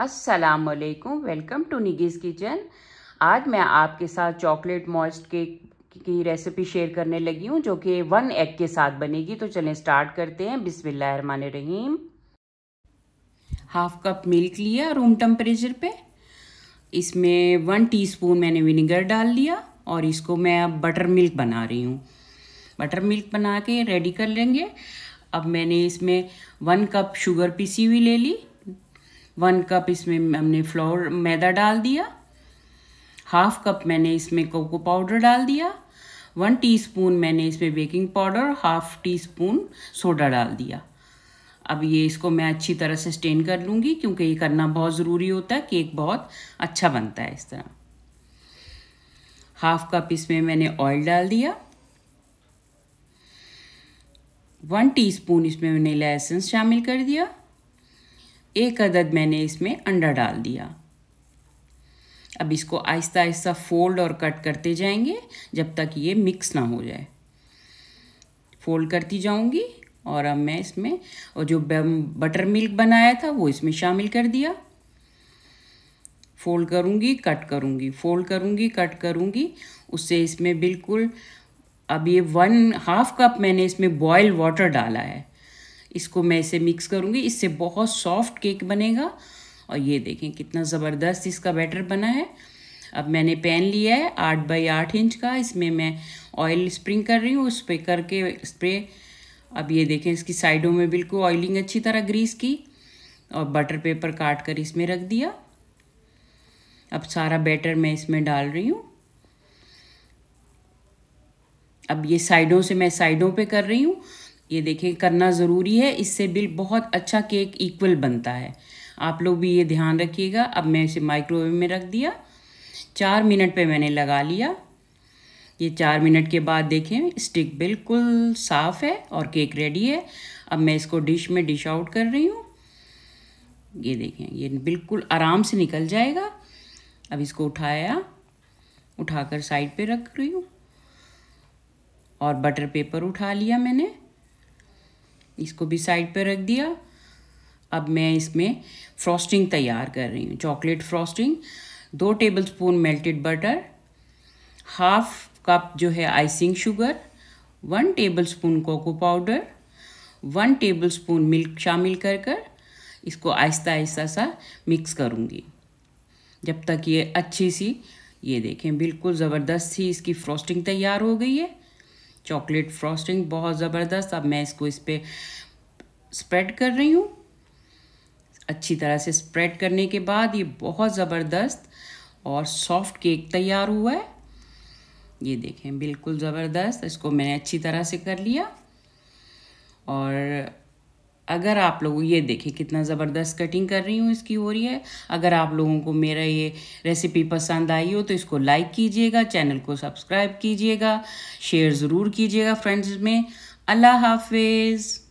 अस्सलाम वालेकुम welcome to निगीज़ kitchen आज मैं आपके साथ चॉकलेट मॉइस्ट केक की रेसिपी शेयर करने लगी हूँ जो कि वन एग के साथ बनेगी तो चलें स्टार्ट करते हैं बिस्मिल्लाहमान रहीम हाफ कप मिल्क लिया रूम टेम्परेचर पे इसमें वन टीस्पून मैंने विनेगर डाल लिया और इसको मैं अब बटर मिल्क बना रही हूँ बटर मिल्क बना के रेडी कर लेंगे अब मैंने इसमें वन कप शुगर पीसी हुई ले ली वन कप इसमें हमने फ्लोर मैदा डाल दिया हाफ कप मैंने इसमें कोको पाउडर डाल दिया वन टीस्पून मैंने इसमें baking powder half teaspoon soda डाल दिया अब ये इसको मैं अच्छी तरह से स्टेन कर लूँगी क्योंकि ये करना बहुत ज़रूरी होता है केक बहुत अच्छा बनता है इस तरह हाफ कप इसमें मैंने ऑयल डाल दिया वन टीस्पून इसमें मैंने लहसुन शामिल कर दिया एक अदद मैंने इसमें अंडा डाल दिया अब इसको आहिस्ता आहिस्ता फोल्ड और कट करते जाएंगे जब तक ये मिक्स ना हो जाए फोल्ड करती जाऊंगी और अब मैं इसमें और जो बटर मिल्क बनाया था वो इसमें शामिल कर दिया फोल्ड करूँगी कट करूँगी फोल्ड करूँगी कट करूँगी उससे इसमें बिल्कुल अब ये वन हाफ कप मैंने इसमें बॉयल वाटर डाला है इसको मैं इसे मिक्स करूँगी इससे बहुत सॉफ्ट केक बनेगा और ये देखें कितना ज़बरदस्त इसका बैटर बना है अब मैंने पैन लिया है आठ बाई आठ इंच का इसमें मैं ऑयल स्प्रिंग कर रही हूँ उस पर करके स्प्रे अब ये देखें इसकी साइडों में बिल्कुल ऑयलिंग अच्छी तरह ग्रीस की और बटर पेपर काट कर इसमें रख दिया अब सारा बैटर मैं इसमें डाल रही हूँ अब ये साइडों से मैं साइडों पे कर रही हूँ ये देखें करना ज़रूरी है इससे बिल बहुत अच्छा केक इक्वल बनता है आप लोग भी ये ध्यान रखिएगा अब मैं इसे माइक्रोवेव में रख दिया चार मिनट पे मैंने लगा लिया ये चार मिनट के बाद देखें स्टिक बिल्कुल साफ़ है और केक रेडी है अब मैं इसको डिश में डिश आउट कर रही हूँ ये देखें ये बिल्कुल आराम से निकल जाएगा अब इसको उठाया उठाकर साइड पे रख रही हूँ और बटर पेपर उठा लिया मैंने इसको भी साइड पर रख दिया अब मैं इसमें फ्रॉस्टिंग तैयार कर रही हूँ चॉकलेट फ्रॉस्टिंग दो tablespoon melted butter half cup जो है icing sugar one tablespoon cocoa powder one tablespoon milk शामिल कर कर इसको आहिस्ता आहिस्ता सा मिक्स करूँगी जब तक ये अच्छी सी ये देखें बिल्कुल ज़बरदस्त सी इसकी फ्रॉस्टिंग तैयार हो गई है चॉकलेट फ्रॉस्टिंग बहुत ज़बरदस्त अब मैं इसको इस पर स्प्रेड कर रही हूँ अच्छी तरह से स्प्रेड करने के बाद ये बहुत ज़बरदस्त और सॉफ्ट केक तैयार हुआ है ये देखें बिल्कुल ज़बरदस्त इसको मैंने अच्छी तरह से कर लिया और अगर आप लोग ये देखें कितना ज़बरदस्त कटिंग कर रही हूँ इसकी हो रही है अगर आप लोगों को मेरा ये रेसिपी पसंद आई हो तो इसको लाइक कीजिएगा चैनल को सब्सक्राइब कीजिएगा शेयर ज़रूर कीजिएगा फ्रेंड्स में अल्लाह हाफिज़